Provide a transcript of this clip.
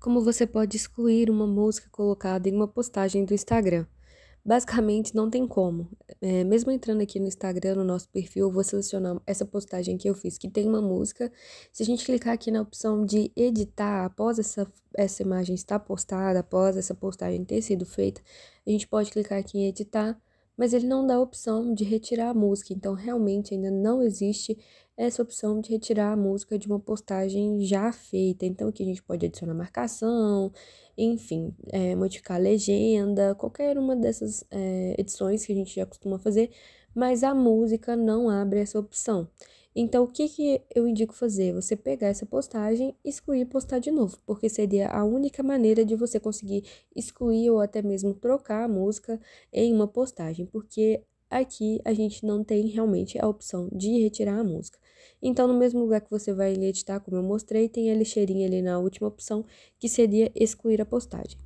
como você pode excluir uma música colocada em uma postagem do Instagram. Basicamente, não tem como. É, mesmo entrando aqui no Instagram, no nosso perfil, eu vou selecionar essa postagem que eu fiz, que tem uma música. Se a gente clicar aqui na opção de editar, após essa, essa imagem estar postada, após essa postagem ter sido feita, a gente pode clicar aqui em editar mas ele não dá a opção de retirar a música, então realmente ainda não existe essa opção de retirar a música de uma postagem já feita. Então aqui a gente pode adicionar marcação, enfim, é, modificar a legenda, qualquer uma dessas é, edições que a gente já costuma fazer, mas a música não abre essa opção. Então, o que, que eu indico fazer? Você pegar essa postagem, excluir e postar de novo, porque seria a única maneira de você conseguir excluir ou até mesmo trocar a música em uma postagem, porque aqui a gente não tem realmente a opção de retirar a música. Então, no mesmo lugar que você vai editar, como eu mostrei, tem a lixeirinha ali na última opção, que seria excluir a postagem.